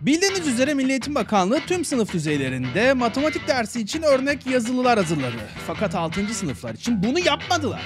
Bildiğiniz üzere Milli Eğitim Bakanlığı tüm sınıf düzeylerinde matematik dersi için örnek yazılılar hazırladı. Fakat 6. sınıflar için bunu yapmadılar.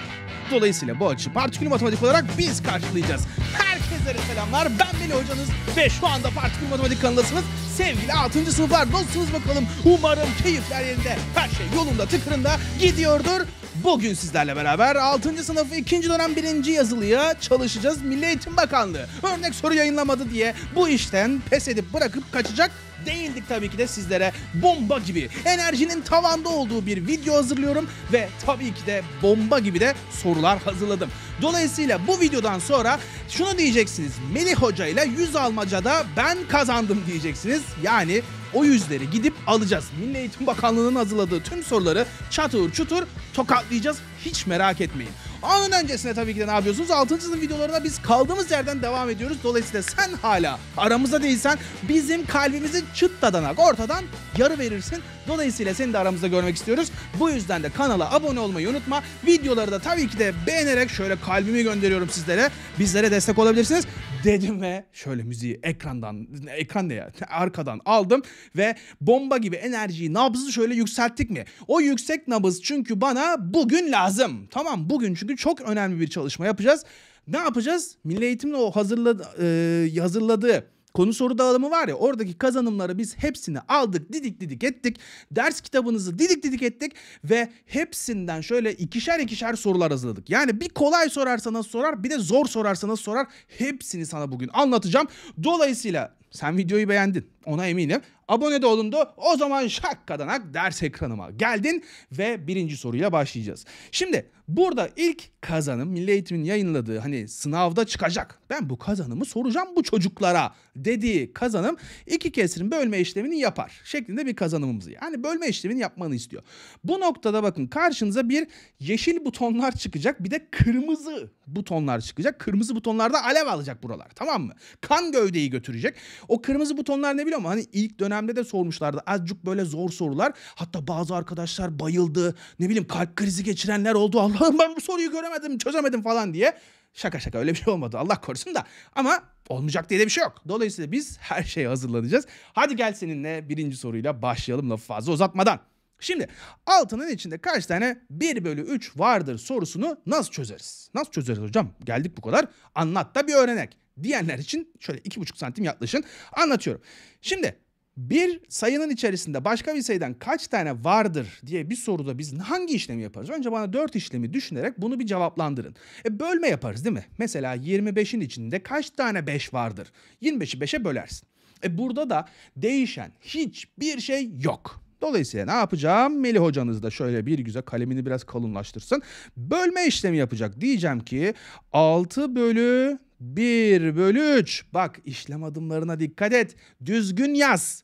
Dolayısıyla bu açı partikül matematik olarak biz karşılayacağız. Herkese selamlar. Ben Melih Hocanız ve şu anda Partikül Matematik kanalısınız. Sevgili 6. sınıflar nasılsınız bakalım? Umarım keyifler yerinde, her şey yolunda, tıkırında gidiyordur. Bugün sizlerle beraber 6. sınıf 2. dönem 1. yazılıya çalışacağız. Milli Eğitim Bakanlığı örnek soru yayınlamadı diye bu işten pes edip bırakıp kaçacak değildik tabii ki de sizlere bomba gibi enerjinin tavanda olduğu bir video hazırlıyorum ve tabii ki de bomba gibi de sorular hazırladım. Dolayısıyla bu videodan sonra şunu diyeceksiniz. Melih Hoca ile yüz almacada ben kazandım diyeceksiniz. Yani o yüzleri gidip alacağız. Milli Eğitim Bakanlığı'nın hazırladığı tüm soruları çatır çutur tokatlayacağız. Hiç merak etmeyin. Onun öncesine tabii ki de ne yapıyorsunuz? 6. sınıf videolarına biz kaldığımız yerden devam ediyoruz. Dolayısıyla sen hala aramızda değilsen bizim kalbimizi çıt dadanak ortadan yarı verirsin. Dolayısıyla seni de aramızda görmek istiyoruz. Bu yüzden de kanala abone olmayı unutma. Videoları da tabii ki de beğenerek şöyle kalbimi gönderiyorum sizlere. Bizlere destek olabilirsiniz dedim ve şöyle müziği ekrandan ekran ne ya arkadan aldım ve bomba gibi enerjiyi nabzı şöyle yükselttik mi? O yüksek nabız çünkü bana bugün lazım. Tamam bugün çünkü çünkü çok önemli bir çalışma yapacağız. Ne yapacağız? Milli Eğitim'in o hazırladı, e, hazırladığı konu soru dağılımı var ya oradaki kazanımları biz hepsini aldık didik didik ettik. Ders kitabınızı didik didik ettik ve hepsinden şöyle ikişer ikişer sorular hazırladık. Yani bir kolay sorarsanız sorar bir de zor sorarsanız sorar hepsini sana bugün anlatacağım. Dolayısıyla sen videoyu beğendin ona eminim. Abone de olundu. O zaman şak ders ekranıma geldin ve birinci soruyla başlayacağız. Şimdi Burada ilk kazanım Milli Eğitim'in yayınladığı hani sınavda çıkacak. Ben bu kazanımı soracağım bu çocuklara dediği kazanım iki kesirin bölme işlemini yapar şeklinde bir kazanımımızı Yani bölme işlemini yapmanı istiyor. Bu noktada bakın karşınıza bir yeşil butonlar çıkacak bir de kırmızı butonlar çıkacak. Kırmızı butonlarda alev alacak buralar tamam mı? Kan gövdeyi götürecek. O kırmızı butonlar ne biliyor musun? Hani ilk dönemde de sormuşlardı azıcık böyle zor sorular. Hatta bazı arkadaşlar bayıldı. Ne bileyim kalp krizi geçirenler oldu. Allah Allah'ım ben bu soruyu göremedim çözemedim falan diye. Şaka şaka öyle bir şey olmadı Allah korusun da ama olmayacak diye de bir şey yok. Dolayısıyla biz her şeye hazırlanacağız. Hadi gel seninle birinci soruyla başlayalım lafı fazla uzatmadan. Şimdi altının içinde kaç tane 1 bölü 3 vardır sorusunu nasıl çözeriz? Nasıl çözeriz hocam? Geldik bu kadar. Anlat da bir öğrenek. Diyenler için şöyle 2,5 santim yaklaşın. Anlatıyorum. Şimdi bir sayının içerisinde başka bir sayıdan kaç tane vardır diye bir soruda biz hangi işlemi yaparız? Önce bana 4 işlemi düşünerek bunu bir cevaplandırın. E bölme yaparız değil mi? Mesela 25'in içinde kaç tane 5 vardır? 25'i 5'e bölersin. E burada da değişen hiçbir şey yok. Dolayısıyla ne yapacağım? Melih hocanız da şöyle bir güzel kalemini biraz kalınlaştırsın. Bölme işlemi yapacak. Diyeceğim ki 6 bölü 1 bölü 3. Bak işlem adımlarına dikkat et. Düzgün yaz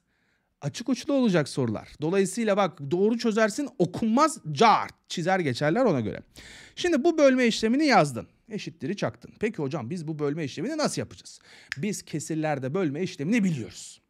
açık uçlu olacak sorular. Dolayısıyla bak doğru çözersin okunmaz cart çizer geçerler ona göre. Şimdi bu bölme işlemini yazdın. Eşittir'i çaktın. Peki hocam biz bu bölme işlemini nasıl yapacağız? Biz kesirlerde bölme işlemini biliyoruz.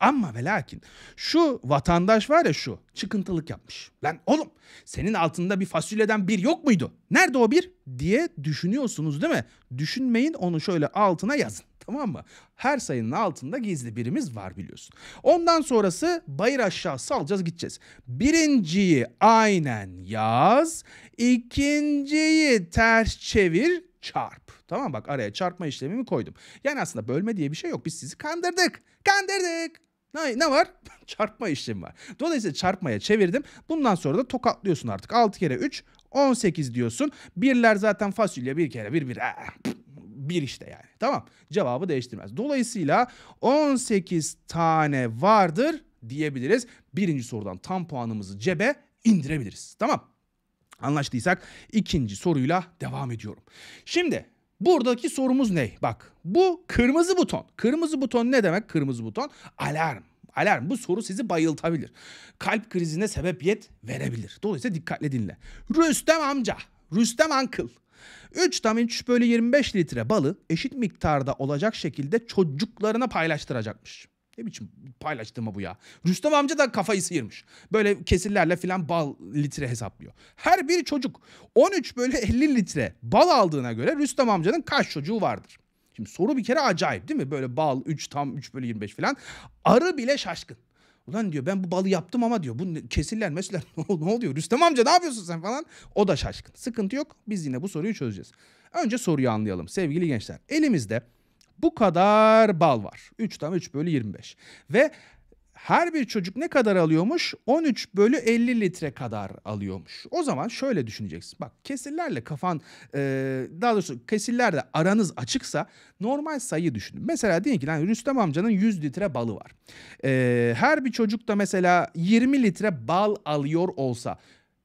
Ama ve lakin şu vatandaş var ya şu çıkıntılık yapmış. Lan oğlum senin altında bir fasulyeden bir yok muydu? Nerede o bir diye düşünüyorsunuz değil mi? Düşünmeyin onu şöyle altına yazın. Tamam mı? Her sayının altında gizli birimiz var biliyorsun. Ondan sonrası bayır aşağı salacağız gideceğiz. Birinciyi aynen yaz. ikinciyi ters çevir çarp. Tamam bak araya çarpma işlemimi koydum. Yani aslında bölme diye bir şey yok. Biz sizi kandırdık. Kandırdık. Ne, ne var? çarpma işlemi var. Dolayısıyla çarpmaya çevirdim. Bundan sonra da tokatlıyorsun artık. 6 kere 3 18 diyorsun. Birler zaten fasulye bir kere bir bir. Eh, bir işte yani. Tamam cevabı değiştirmez. Dolayısıyla 18 tane vardır diyebiliriz. Birinci sorudan tam puanımızı cebe indirebiliriz. Tamam anlaştıysak ikinci soruyla devam ediyorum. Şimdi buradaki sorumuz ne? Bak bu kırmızı buton. Kırmızı buton ne demek? Kırmızı buton alarm alarm. Bu soru sizi bayıltabilir. Kalp krizine sebebiyet verebilir. Dolayısıyla dikkatle dinle. Rüstem amca, Rüstem ankıl, 3 tam 3 bölü 25 litre balı eşit miktarda olacak şekilde çocuklarına paylaştıracakmış. Ne biçim paylaştırma bu ya. Rüstem amca da kafayı sıyırmış. Böyle kesirlerle filan bal litre hesaplıyor. Her bir çocuk 13 bölü 50 litre bal aldığına göre Rüstem amcanın kaç çocuğu vardır? Şimdi soru bir kere acayip değil mi? Böyle bal 3 tam 3 bölü 25 filan. Arı bile şaşkın. Ulan diyor ben bu balı yaptım ama diyor bu kesirler mesler ne oluyor Rüstem amca ne yapıyorsun sen falan. O da şaşkın. Sıkıntı yok biz yine bu soruyu çözeceğiz. Önce soruyu anlayalım sevgili gençler. Elimizde bu kadar bal var. 3 tam 3 bölü 25. Ve her bir çocuk ne kadar alıyormuş? 13 bölü 50 litre kadar alıyormuş. O zaman şöyle düşüneceksin. Bak kesirlerle kafan e, daha doğrusu kesirlerle aranız açıksa normal sayı düşünün. Mesela diyelim ki yani Rüstem amcanın 100 litre balı var. E, her bir çocuk da mesela 20 litre bal alıyor olsa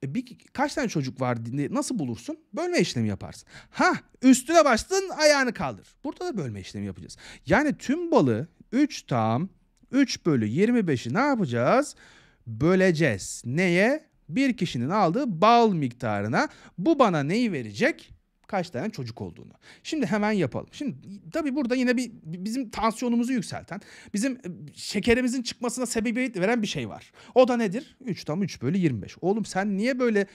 e, bir, kaç tane çocuk var nasıl bulursun? Bölme işlemi yaparsın. Ha üstüne bastın ayağını kaldır. Burada da bölme işlemi yapacağız. Yani tüm balı 3 tam 3 bölü 25'i ne yapacağız? Böleceğiz. Neye? Bir kişinin aldığı bal miktarına. Bu bana neyi verecek? kaç tane çocuk olduğunu. Şimdi hemen yapalım. Şimdi tabii burada yine bir bizim tansiyonumuzu yükselten, bizim e, şekerimizin çıkmasına sebebiyet veren bir şey var. O da nedir? 3 tam 3 bölü 25. Oğlum sen niye böyle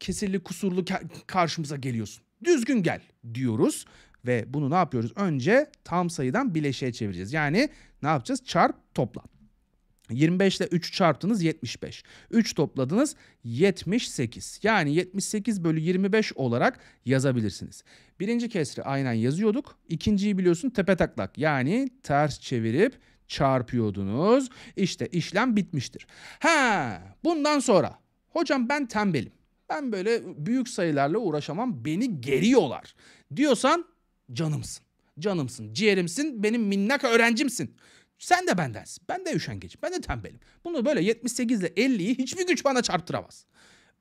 kesirli kusurlu karşımıza geliyorsun? Düzgün gel diyoruz ve bunu ne yapıyoruz? Önce tam sayıdan bileşiğe çevireceğiz. Yani ne yapacağız? Çarp topla. 25 ile 3 çarptınız 75. 3 topladınız 78. Yani 78 bölü 25 olarak yazabilirsiniz. Birinci kesri aynen yazıyorduk. İkinciyi biliyorsun tepe taklak. Yani ters çevirip çarpıyordunuz. İşte işlem bitmiştir. Ha, bundan sonra hocam ben tembelim. Ben böyle büyük sayılarla uğraşamam. Beni geriyorlar. Diyorsan Canımsın. Canımsın, ciğerimsin, benim minnak öğrencimsin. Sen de bendensin. Ben de üşengeç, Ben de tembelim. Bunu böyle 78 ile 50'yi hiçbir güç bana çarptıramaz.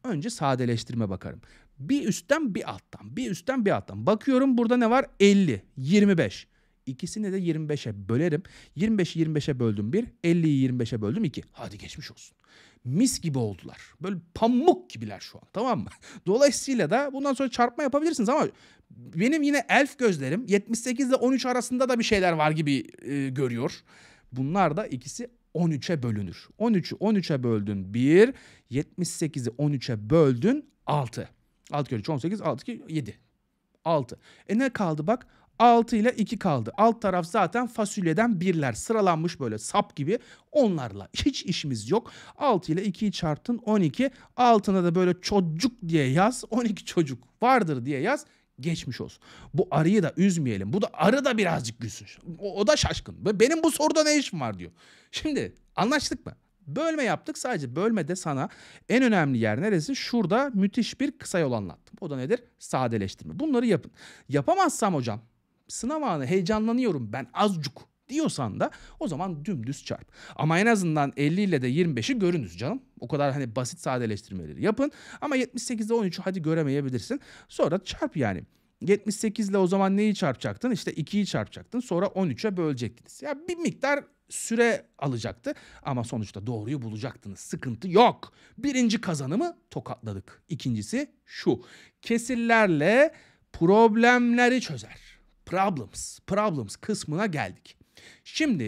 Önce sadeleştirme bakarım. Bir üstten bir alttan, bir üstten bir alttan. Bakıyorum burada ne var? 50, 25. İkisini de 25'e bölerim. 25'i 25'e böldüm 1, 50'yi 25'e böldüm 2. Hadi geçmiş olsun. Mis gibi oldular. Böyle pamuk gibiler şu an tamam mı? Dolayısıyla da bundan sonra çarpma yapabilirsiniz ama benim yine elf gözlerim 78 ile 13 arasında da bir şeyler var gibi e, görüyor. Bunlar da ikisi 13'e bölünür. 13'ü 13'e böldün 1, 78'i 13'e böldün 6. 6 kere 18, 6 kere 7. 6. E ne kaldı bak? 6 ile 2 kaldı. Alt taraf zaten fasulyeden birler sıralanmış böyle sap gibi. Onlarla hiç işimiz yok. 6 ile 2'yi çarptın 12. Altına da böyle çocuk diye yaz. 12 çocuk vardır diye yaz. Geçmiş olsun. Bu arıyı da üzmeyelim. Bu da arı da birazcık gülsün. O, o da şaşkın. Benim bu soruda ne işim var diyor. Şimdi anlaştık mı? Bölme yaptık. Sadece bölmede sana en önemli yer neresi? Şurada müthiş bir kısa yol anlattım. O da nedir? Sadeleştirme. Bunları yapın. Yapamazsam hocam sınav anı heyecanlanıyorum ben azcuk diyorsan da o zaman dümdüz çarp. Ama en azından 50 ile de 25'i görünüz canım. O kadar hani basit sadeleştirmeleri yapın. Ama 78 ile 13'ü hadi göremeyebilirsin. Sonra çarp yani. 78 ile o zaman neyi çarpacaktın? İşte 2'yi çarpacaktın. Sonra 13'e bölecektiniz. Ya bir miktar süre alacaktı ama sonuçta doğruyu bulacaktınız. Sıkıntı yok. Birinci kazanımı tokatladık. İkincisi şu. Kesirlerle problemleri çözer problems, problems kısmına geldik. Şimdi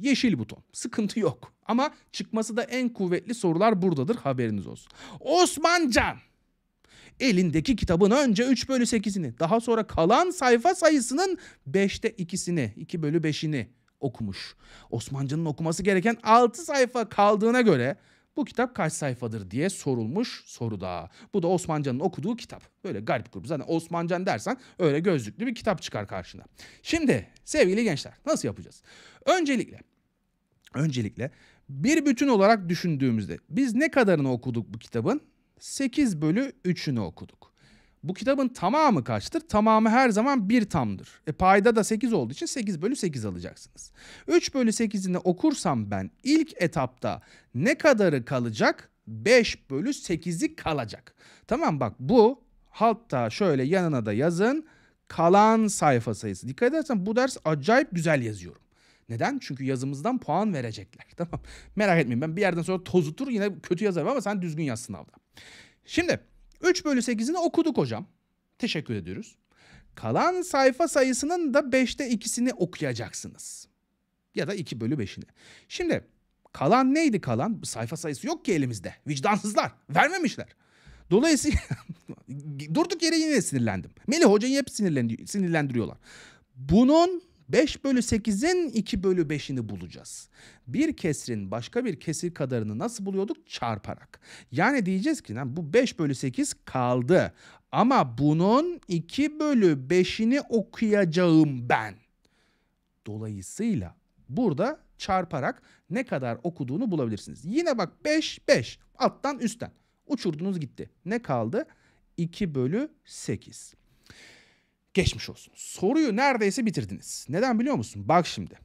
yeşil buton. Sıkıntı yok. Ama çıkması da en kuvvetli sorular buradadır haberiniz olsun. Osmancan elindeki kitabın önce 3 bölü 8'ini daha sonra kalan sayfa sayısının 5'te 2'sini 2 bölü 5'ini okumuş. Osmancan'ın okuması gereken 6 sayfa kaldığına göre bu kitap kaç sayfadır diye sorulmuş soruda. Bu da Osmancan'ın okuduğu kitap. Böyle garip grup. Zaten Osmancan dersen öyle gözlüklü bir kitap çıkar karşına. Şimdi sevgili gençler nasıl yapacağız? Öncelikle öncelikle bir bütün olarak düşündüğümüzde biz ne kadarını okuduk bu kitabın? 8 bölü 3'ünü okuduk. Bu kitabın tamamı kaçtır? Tamamı her zaman bir tamdır. E payda da 8 olduğu için 8 bölü 8 alacaksınız. 3 bölü 8'ini okursam ben ilk etapta ne kadarı kalacak? 5 bölü 8'i kalacak. Tamam bak bu hatta şöyle yanına da yazın kalan sayfa sayısı. Dikkat edersen bu ders acayip güzel yazıyorum. Neden? Çünkü yazımızdan puan verecekler. Tamam. Merak etmeyin ben bir yerden sonra tozutur yine kötü yazarım ama sen düzgün yaz sınavda. Şimdi 3 bölü 8'ini okuduk hocam. Teşekkür ediyoruz. Kalan sayfa sayısının da 5'te 2'sini okuyacaksınız. Ya da 2 bölü 5'ini. Şimdi kalan neydi kalan? Sayfa sayısı yok ki elimizde. Vicdansızlar. Vermemişler. Dolayısıyla durduk yere yine sinirlendim. Melih Hoca'yı hep sinirlendiriyorlar. Bunun 5 bölü 8'in 2 bölü 5'ini bulacağız. Bir kesrin başka bir kesir kadarını nasıl buluyorduk? Çarparak. Yani diyeceğiz ki lan bu 5 bölü 8 kaldı. Ama bunun 2 bölü 5'ini okuyacağım ben. Dolayısıyla burada çarparak ne kadar okuduğunu bulabilirsiniz. Yine bak 5, 5 alttan üstten uçurdunuz gitti. Ne kaldı? 2 bölü 8. Geçmiş olsun. Soruyu neredeyse bitirdiniz. Neden biliyor musun? Bak şimdi.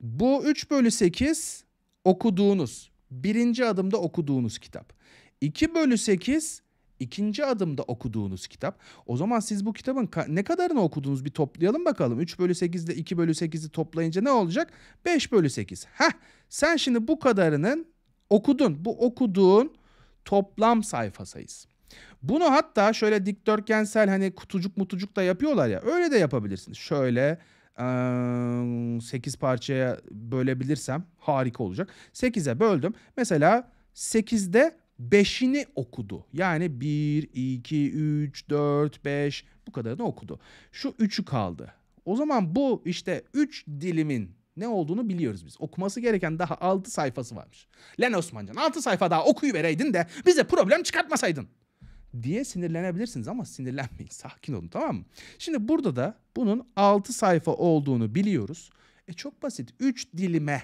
Bu 3 bölü 8 okuduğunuz, birinci adımda okuduğunuz kitap. 2 bölü 8 ikinci adımda okuduğunuz kitap. O zaman siz bu kitabın ne kadarını okudunuz bir toplayalım bakalım. 3 bölü 8 ile 2 bölü 8'i toplayınca ne olacak? 5 bölü 8. Heh sen şimdi bu kadarının okudun. Bu okuduğun toplam sayfa sayısı. Bunu hatta şöyle dikdörtgensel hani kutucuk mutucuk da yapıyorlar ya öyle de yapabilirsiniz. Şöyle 8 parçaya bölebilirsem harika olacak. 8'e böldüm. Mesela 8'de 5'ini okudu. Yani 1, 2, 3, 4, 5 bu kadarını okudu. Şu 3'ü kaldı. O zaman bu işte 3 dilimin ne olduğunu biliyoruz biz. Okuması gereken daha 6 sayfası varmış. Len Osmancan 6 sayfa daha vereydin de bize problem çıkartmasaydın diye sinirlenebilirsiniz ama sinirlenmeyin. Sakin olun tamam mı? Şimdi burada da bunun 6 sayfa olduğunu biliyoruz. E çok basit. 3 dilime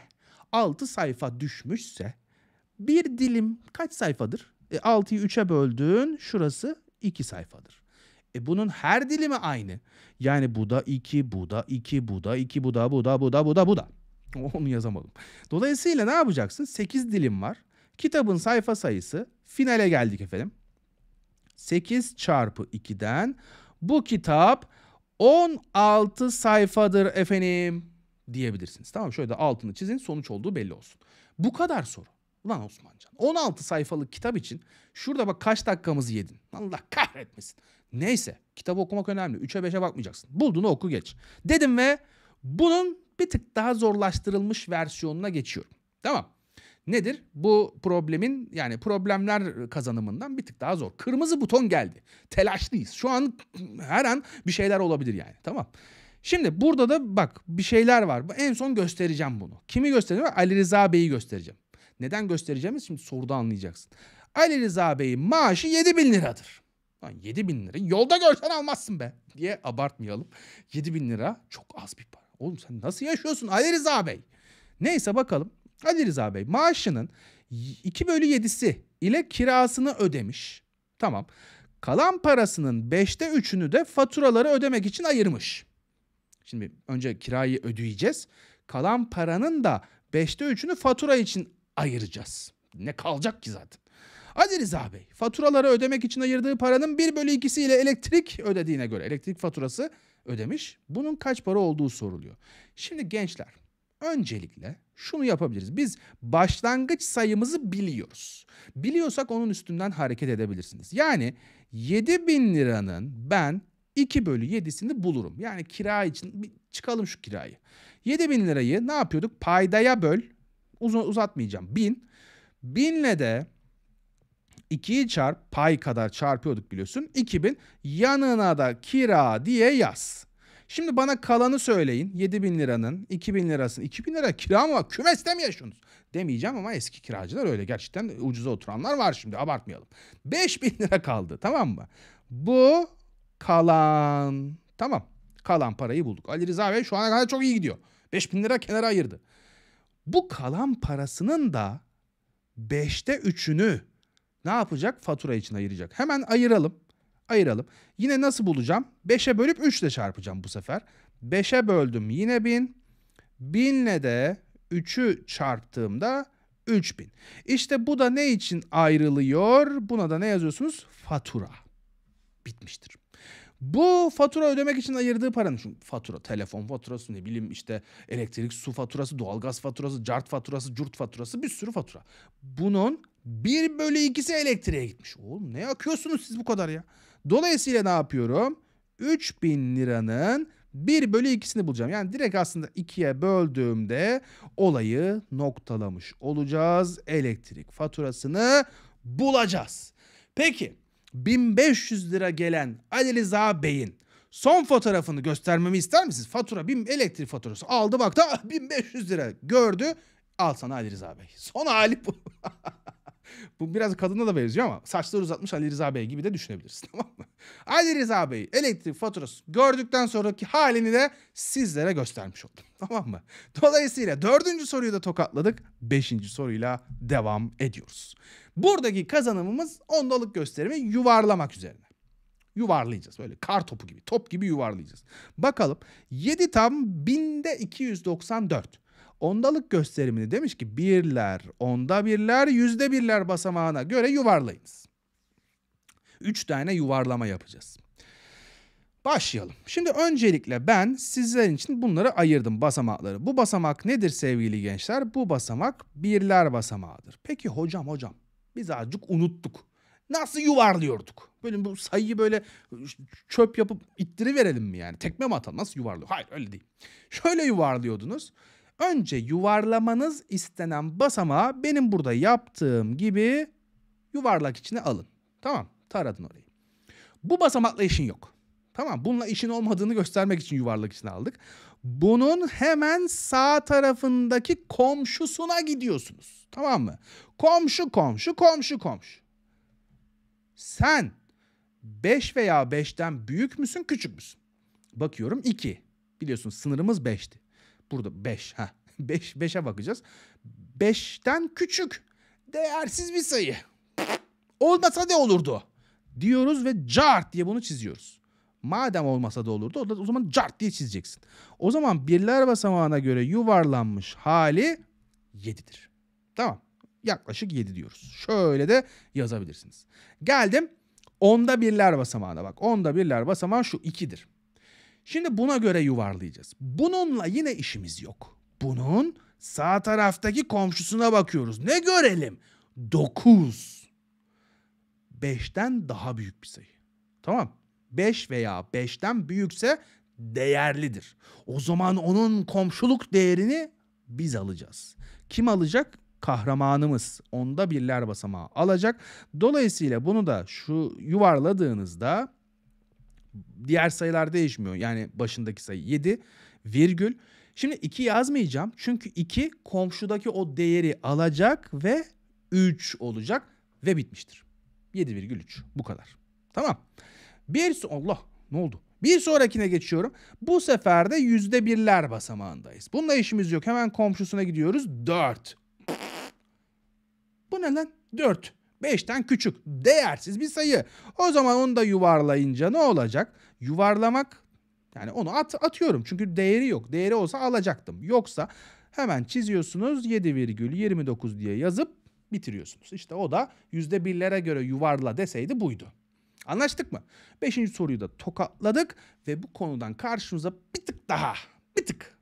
6 sayfa düşmüşse bir dilim kaç sayfadır? E 6'yı 3'e böldün. Şurası 2 sayfadır. E bunun her dilimi aynı. Yani bu da 2, bu da 2, bu da 2, bu da bu da bu da bu da bu da. Onu yazamadım. Dolayısıyla ne yapacaksın? 8 dilim var. Kitabın sayfa sayısı finale geldik efendim. 8 çarpı 2'den bu kitap 16 sayfadır efendim diyebilirsiniz. Tamam şöyle de altını çizin sonuç olduğu belli olsun. Bu kadar soru. Ulan Osmancan 16 sayfalık kitap için şurada bak kaç dakikamızı yedin. Allah kahretmesin. Neyse kitabı okumak önemli. 3'e 5'e bakmayacaksın. Bulduğunu oku geç. Dedim ve bunun bir tık daha zorlaştırılmış versiyonuna geçiyorum. Tamam nedir? Bu problemin yani problemler kazanımından bir tık daha zor. Kırmızı buton geldi. Telaşlıyız. Şu an her an bir şeyler olabilir yani. Tamam. Şimdi burada da bak bir şeyler var. En son göstereceğim bunu. Kimi göstereceğim? Ali Rıza Bey'i göstereceğim. Neden göstereceğimiz? şimdi soruda anlayacaksın. Ali Rıza Bey'in maaşı 7 bin liradır. Lan 7 bin lira yolda görsen almazsın be diye abartmayalım. 7 bin lira çok az bir para. Oğlum sen nasıl yaşıyorsun Ali Rıza Bey? Neyse bakalım. Ali Rıza Bey maaşının 2 bölü 7'si ile kirasını ödemiş. Tamam. Kalan parasının 5'te 3'ünü de faturaları ödemek için ayırmış. Şimdi önce kirayı ödeyeceğiz. Kalan paranın da 5'te 3'ünü fatura için ayıracağız. Ne kalacak ki zaten? Ali Rıza Bey faturaları ödemek için ayırdığı paranın 1 bölü 2'si ile elektrik ödediğine göre elektrik faturası ödemiş. Bunun kaç para olduğu soruluyor. Şimdi gençler öncelikle şunu yapabiliriz. Biz başlangıç sayımızı biliyoruz. Biliyorsak onun üstünden hareket edebilirsiniz. Yani 7 bin liranın ben 2 bölü 7'sini bulurum. Yani kira için bir çıkalım şu kirayı. 7 bin lirayı ne yapıyorduk? Paydaya böl. Uzun, uzatmayacağım. Bin. Binle de 2'yi çarp pay kadar çarpıyorduk biliyorsun. 2000 yanına da kira diye yaz. Şimdi bana kalanı söyleyin. 7 bin liranın, 2 bin lirasın, 2 bin lira kira mı var? Kümeste mi yaşıyorsunuz? Demeyeceğim ama eski kiracılar öyle. Gerçekten ucuza oturanlar var şimdi abartmayalım. 5 bin lira kaldı tamam mı? Bu kalan. Tamam. Kalan parayı bulduk. Ali Rıza Bey şu ana kadar çok iyi gidiyor. 5 bin lira kenara ayırdı. Bu kalan parasının da 5'te 3'ünü ne yapacak? Fatura için ayıracak. Hemen ayıralım ayıralım. Yine nasıl bulacağım? 5'e bölüp 3 ile çarpacağım bu sefer. 5'e böldüm yine 1000. 1000 ile de 3'ü çarptığımda 3000. İşte bu da ne için ayrılıyor? Buna da ne yazıyorsunuz? Fatura. Bitmiştir. Bu fatura ödemek için ayırdığı paranın çünkü fatura, telefon faturası ne bileyim işte elektrik, su faturası, doğalgaz faturası, cart faturası, curt faturası bir sürü fatura. Bunun 1 bölü 2'si elektriğe gitmiş. Oğlum ne yakıyorsunuz siz bu kadar ya? Dolayısıyla ne yapıyorum? 3000 liranın 1 bölü 2'sini bulacağım. Yani direkt aslında 2'ye böldüğümde olayı noktalamış olacağız. Elektrik faturasını bulacağız. Peki 1500 lira gelen Ali Rıza Bey'in son fotoğrafını göstermemi ister misiniz? Fatura, bin, elektrik faturası aldı bak 1500 ah, lira gördü. Al sana Ali Rıza Bey. Son hali bu. Bu biraz kadına da benziyor ama saçları uzatmış Ali Rıza Bey gibi de düşünebilirsin tamam mı? Ali Rıza Bey elektrik faturası gördükten sonraki halini de sizlere göstermiş oldum tamam mı? Dolayısıyla dördüncü soruyu da tokatladık. Beşinci soruyla devam ediyoruz. Buradaki kazanımımız ondalık gösterimi yuvarlamak üzerine yuvarlayacağız. Böyle kar topu gibi, top gibi yuvarlayacağız. Bakalım 7 tam binde 294. Ondalık gösterimini demiş ki birler, onda birler, yüzde birler basamağına göre yuvarlayınız. Üç tane yuvarlama yapacağız. Başlayalım. Şimdi öncelikle ben sizler için bunları ayırdım basamakları. Bu basamak nedir sevgili gençler? Bu basamak birler basamağıdır. Peki hocam hocam biz azıcık unuttuk. Nasıl yuvarlıyorduk? Böyle bu sayıyı böyle çöp yapıp ittiri verelim mi yani? Tekme mi atalım? Nasıl yuvarlıyor? Hayır öyle değil. Şöyle yuvarlıyordunuz. Önce yuvarlamanız istenen basamağı benim burada yaptığım gibi yuvarlak içine alın. Tamam taradın orayı. Bu basamakla işin yok. Tamam bununla işin olmadığını göstermek için yuvarlak içine aldık. Bunun hemen sağ tarafındaki komşusuna gidiyorsunuz. Tamam mı? Komşu komşu komşu komşu. Sen 5 veya 5'ten büyük müsün küçük müsün? Bakıyorum 2. Biliyorsun sınırımız 5'ti. Burada 5. Ha. 5 Beş, 5'e bakacağız. 5'ten küçük değersiz bir sayı. Olmasa ne olurdu? Diyoruz ve cart diye bunu çiziyoruz. Madem olmasa da olurdu o zaman cart diye çizeceksin. O zaman birler basamağına göre yuvarlanmış hali 7'dir. Tamam. Yaklaşık 7 diyoruz. Şöyle de yazabilirsiniz. Geldim onda birler basamağına bak. Onda birler basamağı şu 2'dir. Şimdi buna göre yuvarlayacağız. Bununla yine işimiz yok. Bunun sağ taraftaki komşusuna bakıyoruz. Ne görelim? 9. 5'ten daha büyük bir sayı. Tamam. 5 veya 5'ten büyükse değerlidir. O zaman onun komşuluk değerini biz alacağız. Kim alacak? Kahramanımız. Onda birler basamağı alacak. Dolayısıyla bunu da şu yuvarladığınızda diğer sayılar değişmiyor. Yani başındaki sayı 7 virgül. Şimdi 2 yazmayacağım. Çünkü 2 komşudaki o değeri alacak ve 3 olacak ve bitmiştir. 7,3 bu kadar. Tamam. Bir so Allah ne oldu? Bir sonrakine geçiyorum. Bu sefer de yüzde birler basamağındayız. Bununla işimiz yok. Hemen komşusuna gidiyoruz. 4. Bu ne lan? 4. 5'ten küçük. Değersiz bir sayı. O zaman onu da yuvarlayınca ne olacak? Yuvarlamak yani onu at, atıyorum. Çünkü değeri yok. Değeri olsa alacaktım. Yoksa hemen çiziyorsunuz 7,29 diye yazıp bitiriyorsunuz. İşte o da %1'lere göre yuvarla deseydi buydu. Anlaştık mı? Beşinci soruyu da tokatladık ve bu konudan karşımıza bir tık daha, bir tık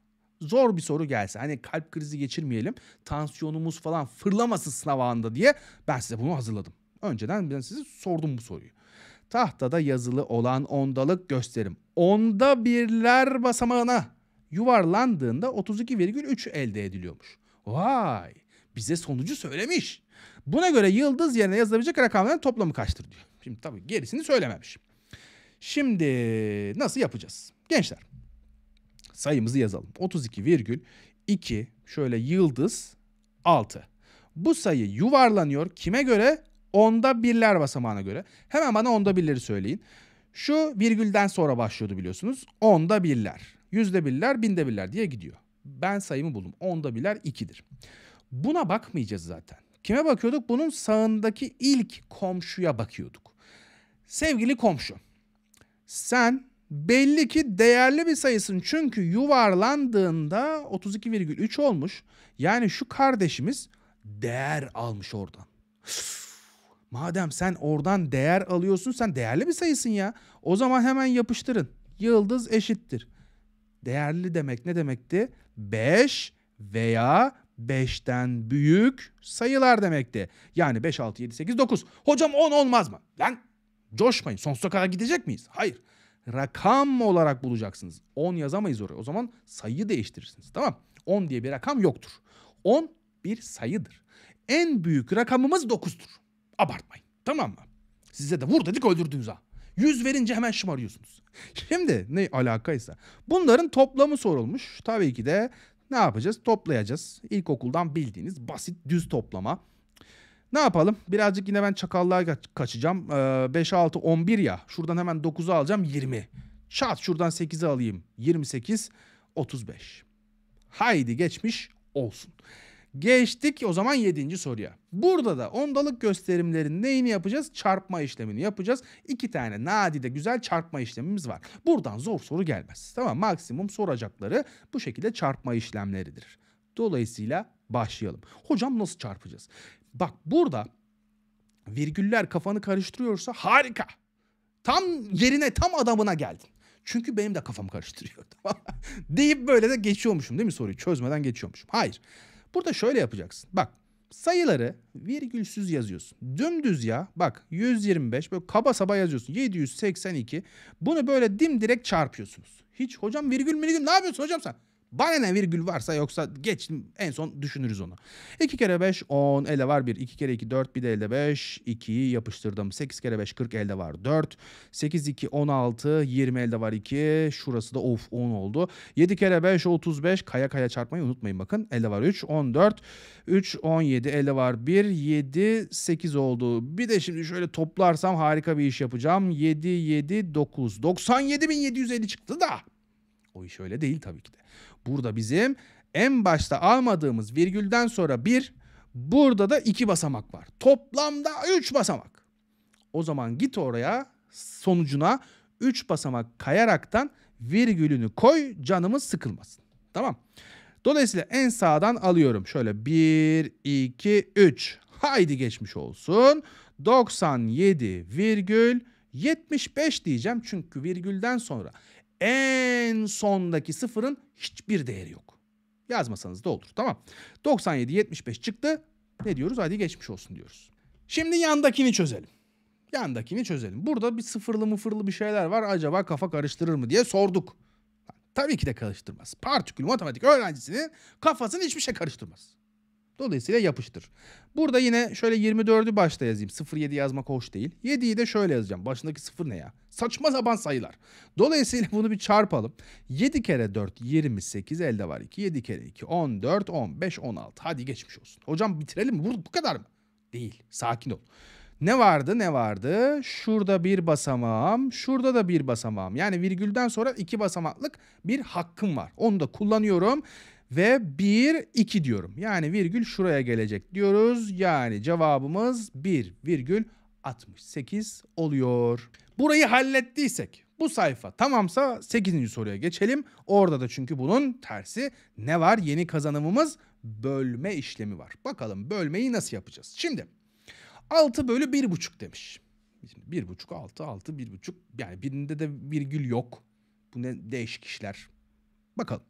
zor bir soru gelse hani kalp krizi geçirmeyelim tansiyonumuz falan fırlamasın sınav anında diye ben size bunu hazırladım. Önceden ben size sordum bu soruyu. Tahtada yazılı olan ondalık gösterim. Onda birler basamağına yuvarlandığında 32,3 elde ediliyormuş. Vay! Bize sonucu söylemiş. Buna göre yıldız yerine yazılabilecek rakamların toplamı kaçtır diyor. Şimdi tabii gerisini söylememiş. Şimdi nasıl yapacağız? Gençler sayımızı yazalım. 32,2 şöyle yıldız 6. Bu sayı yuvarlanıyor. Kime göre? Onda birler basamağına göre. Hemen bana onda birleri söyleyin. Şu virgülden sonra başlıyordu biliyorsunuz. Onda birler. Yüzde birler, binde birler diye gidiyor. Ben sayımı buldum. Onda birler 2'dir. Buna bakmayacağız zaten. Kime bakıyorduk? Bunun sağındaki ilk komşuya bakıyorduk. Sevgili komşu, sen belli ki değerli bir sayısın. Çünkü yuvarlandığında 32,3 olmuş. Yani şu kardeşimiz değer almış oradan. Madem sen oradan değer alıyorsun sen değerli bir sayısın ya. O zaman hemen yapıştırın. Yıldız eşittir. Değerli demek ne demekti? 5 veya 5'ten büyük sayılar demekti. Yani 5, 6, 7, 8, 9. Hocam 10 olmaz mı? Lan coşmayın. Sonsuza kadar gidecek miyiz? Hayır rakam olarak bulacaksınız. 10 yazamayız oraya. O zaman sayıyı değiştirirsiniz. Tamam? 10 diye bir rakam yoktur. 10 bir sayıdır. En büyük rakamımız 9'dur. Abartmayın. Tamam mı? Size de vur dedik öldürdünüz ha. 100 verince hemen şımarıyorsunuz. Şimdi ne alakaysa. Bunların toplamı sorulmuş. Tabii ki de ne yapacağız? Toplayacağız. İlkokuldan bildiğiniz basit düz toplama. Ne yapalım? Birazcık yine ben çakallığa kaçacağım. Ee, 5, 6, 11 ya. Şuradan hemen 9'u alacağım 20. Çat şuradan 8'i alayım. 28, 35. Haydi geçmiş olsun. Geçtik o zaman 7. soruya. Burada da ondalık gösterimlerin neyini yapacağız? Çarpma işlemini yapacağız. İki tane nadide güzel çarpma işlemimiz var. Buradan zor soru gelmez. Tamam maksimum soracakları bu şekilde çarpma işlemleridir. Dolayısıyla başlayalım. Hocam nasıl çarpacağız? Bak burada virgüller kafanı karıştırıyorsa harika. Tam yerine tam adamına geldin. Çünkü benim de kafamı karıştırıyor. Deyip böyle de geçiyormuşum değil mi soruyu? Çözmeden geçiyormuşum. Hayır. Burada şöyle yapacaksın. Bak sayıları virgülsüz yazıyorsun. Dümdüz ya bak 125 böyle kaba saba yazıyorsun. 782 bunu böyle dimdirek çarpıyorsunuz. Hiç hocam virgül virgül ne yapıyorsun hocam sen? Bana ne virgül varsa yoksa geç en son düşünürüz onu. 2 kere 5 10 elde var 1. 2 kere 2 4 bir de elde 5. 2'yi yapıştırdım. 8 kere 5 40 elde var 4. 8 2 16 20 elde var 2. Şurası da of 10 oldu. 7 kere 5 35 kaya kaya çarpmayı unutmayın bakın. Elde var 3 14 3 17 elde var 1 7 8 oldu. Bir de şimdi şöyle toplarsam harika bir iş yapacağım. 7 7 9 97.750 çıktı da. O iş öyle değil tabii ki de. Burada bizim en başta almadığımız virgülden sonra bir, burada da iki basamak var. Toplamda üç basamak. O zaman git oraya sonucuna üç basamak kayaraktan virgülünü koy canımız sıkılmasın. Tamam. Dolayısıyla en sağdan alıyorum. Şöyle bir iki üç. Haydi geçmiş olsun. 97 virgül 75 diyeceğim. Çünkü virgülden sonra en sondaki sıfırın hiçbir değeri yok. Yazmasanız da olur tamam. 97 75 çıktı. Ne diyoruz? Hadi geçmiş olsun diyoruz. Şimdi yandakini çözelim. Yandakini çözelim. Burada bir sıfırlı mıfırlı bir şeyler var. Acaba kafa karıştırır mı diye sorduk. Tabii ki de karıştırmaz. Partikül matematik öğrencisinin kafasını hiçbir şey karıştırmaz. Dolayısıyla yapıştır. Burada yine şöyle 24'ü başta yazayım. 07 yazmak hoş değil. 7'yi de şöyle yazacağım. Başındaki 0 ne ya? Saçma zaban sayılar. Dolayısıyla bunu bir çarpalım. 7 kere 4 28 elde var 2. 7 kere 2 14 15 16. Hadi geçmiş olsun. Hocam bitirelim mi? Bu, bu kadar mı? Değil. Sakin ol. Ne vardı ne vardı? Şurada bir basamağım, şurada da bir basamağım. Yani virgülden sonra iki basamaklık bir hakkım var. Onu da kullanıyorum. Ve 1, 2 diyorum. Yani virgül şuraya gelecek diyoruz. Yani cevabımız 1 virgül 68 oluyor. Burayı hallettiysek bu sayfa tamamsa 8. soruya geçelim. Orada da çünkü bunun tersi ne var? Yeni kazanımımız bölme işlemi var. Bakalım bölmeyi nasıl yapacağız? Şimdi 6 bölü 1,5 demiş. Şimdi 1,5, 6, 6, 1,5. Yani birinde de virgül yok. Bu ne değişik işler. Bakalım.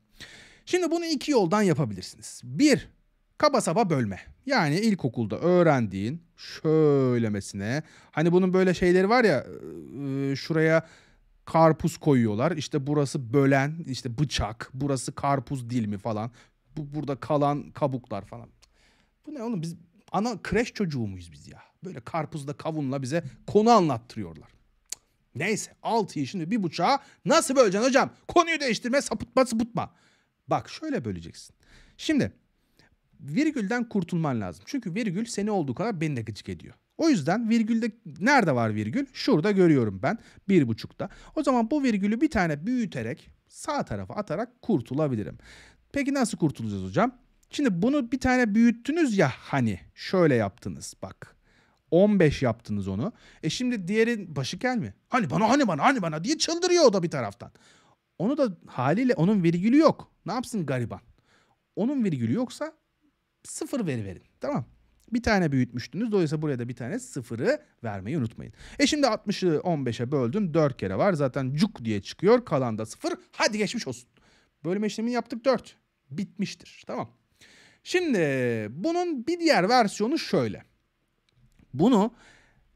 Şimdi bunu iki yoldan yapabilirsiniz. Bir, kaba saba bölme. Yani ilkokulda öğrendiğin şöylemesine hani bunun böyle şeyleri var ya e, e, şuraya karpuz koyuyorlar. İşte burası bölen, işte bıçak, burası karpuz dilimi falan. Bu burada kalan kabuklar falan. Bu ne oğlum biz ana kreş çocuğu muyuz biz ya? Böyle karpuzla kavunla bize konu anlattırıyorlar. Neyse 6'yı şimdi bir bıçağa nasıl böleceksin hocam? Konuyu değiştirme sapıtma sapıtma. Bak şöyle böleceksin. Şimdi virgülden kurtulman lazım. Çünkü virgül seni olduğu kadar beni de gıcık ediyor. O yüzden virgülde nerede var virgül? Şurada görüyorum ben. Bir buçukta. O zaman bu virgülü bir tane büyüterek sağ tarafa atarak kurtulabilirim. Peki nasıl kurtulacağız hocam? Şimdi bunu bir tane büyüttünüz ya hani şöyle yaptınız bak. 15 yaptınız onu. E şimdi diğerin başı kel mi? Hani bana hani bana hani bana diye çıldırıyor o da bir taraftan. Onu da haliyle onun virgülü yok. Ne yapsın gariban? Onun virgülü yoksa sıfır veri verin. Tamam bir tane büyütmüştünüz. Dolayısıyla buraya da bir tane sıfırı vermeyi unutmayın. E şimdi 60'ı 15'e böldüm. 4 kere var. Zaten cuk diye çıkıyor. Kalan da sıfır. Hadi geçmiş olsun. Bölme işlemini yaptık 4. Bitmiştir. Tamam. Şimdi bunun bir diğer versiyonu şöyle. Bunu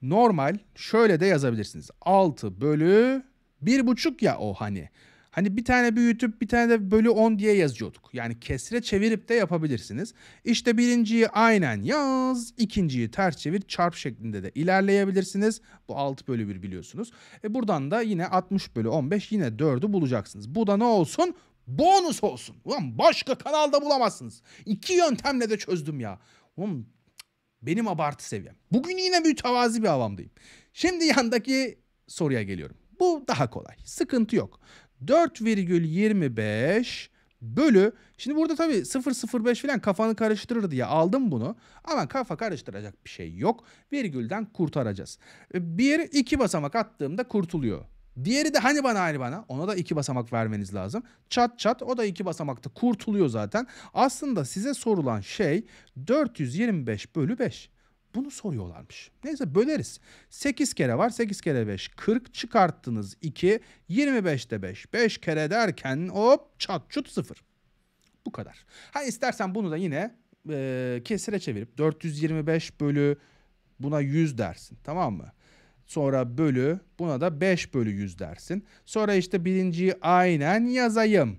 normal şöyle de yazabilirsiniz. 6 bölü 1,5 ya o hani. Hani bir tane büyütüp bir tane de bölü 10 diye yazıyorduk. Yani kesre çevirip de yapabilirsiniz. İşte birinciyi aynen yaz, ikinciyi ters çevir çarp şeklinde de ilerleyebilirsiniz. Bu 6 bölü 1 biliyorsunuz. E buradan da yine 60 bölü 15 yine 4'ü bulacaksınız. Bu da ne olsun? Bonus olsun. Ulan başka kanalda bulamazsınız. İki yöntemle de çözdüm ya. Ulan benim abartı seviyem. Bugün yine mütevazi bir havamdayım. Şimdi yandaki soruya geliyorum. Bu daha kolay. Sıkıntı yok. 4,25 bölü şimdi burada tabii 0,05 falan kafanı karıştırır diye aldım bunu ama kafa karıştıracak bir şey yok virgülden kurtaracağız e, bir iki basamak attığımda kurtuluyor diğeri de hani bana hani bana ona da iki basamak vermeniz lazım çat çat o da iki basamakta kurtuluyor zaten aslında size sorulan şey 425 bölü 5 bunu soruyorlarmış. Neyse böleriz. 8 kere var. 8 kere 5. 40 çıkarttınız 2. 25'te 5. 5 kere derken hop çat çut 0. Bu kadar. Ha istersen bunu da yine e, kesire çevirip 425 bölü buna 100 dersin. Tamam mı? Sonra bölü buna da 5 bölü 100 dersin. Sonra işte birinciyi aynen yazayım.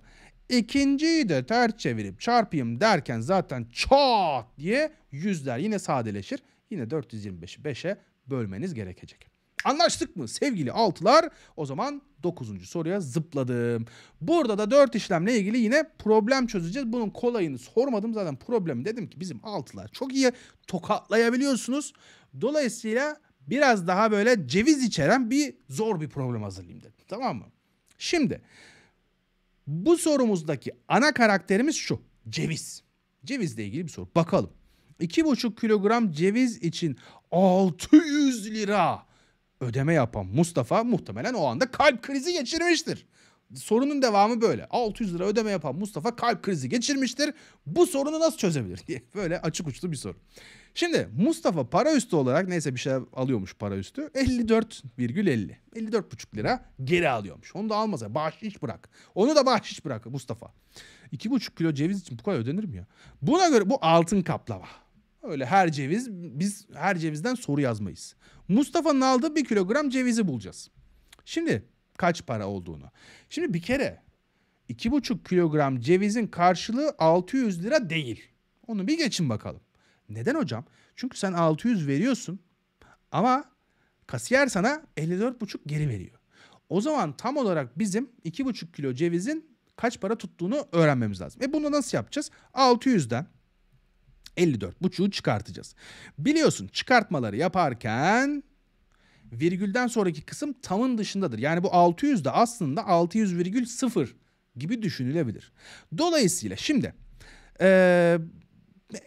İkinciyi de ters çevirip çarpayım derken zaten çat diye yüzler yine sadeleşir yine 425'i 5'e bölmeniz gerekecek. Anlaştık mı sevgili altılar? O zaman 9. soruya zıpladım. Burada da 4 işlemle ilgili yine problem çözeceğiz. Bunun kolayını sormadım zaten problemi. dedim ki bizim altılar çok iyi tokatlayabiliyorsunuz. Dolayısıyla biraz daha böyle ceviz içeren bir zor bir problem hazırlayayım dedim. Tamam mı? Şimdi bu sorumuzdaki ana karakterimiz şu. Ceviz. Cevizle ilgili bir soru. Bakalım. 2,5 kilogram ceviz için 600 lira ödeme yapan Mustafa muhtemelen o anda kalp krizi geçirmiştir. Sorunun devamı böyle. 600 lira ödeme yapan Mustafa kalp krizi geçirmiştir. Bu sorunu nasıl çözebilir diye böyle açık uçlu bir soru. Şimdi Mustafa para üstü olarak neyse bir şey alıyormuş para üstü. 54,50. 54,5 lira geri alıyormuş. Onu da almasa bahşiş bırak. Onu da bahşiş bırak Mustafa. 2,5 kilo ceviz için bu kadar ödenir mi ya? Buna göre bu altın kaplama. Öyle her ceviz biz her cevizden soru yazmayız. Mustafa'nın aldığı bir kilogram cevizi bulacağız. Şimdi kaç para olduğunu. Şimdi bir kere iki buçuk kilogram cevizin karşılığı 600 lira değil. Onu bir geçin bakalım. Neden hocam? Çünkü sen 600 veriyorsun ama kasiyer sana 54,5 geri veriyor. O zaman tam olarak bizim 2,5 kilo cevizin kaç para tuttuğunu öğrenmemiz lazım. E bunu nasıl yapacağız? 600'den 54,5'u çıkartacağız. Biliyorsun çıkartmaları yaparken virgülden sonraki kısım tamın dışındadır. Yani bu 600 de aslında 600,0 gibi düşünülebilir. Dolayısıyla şimdi ee,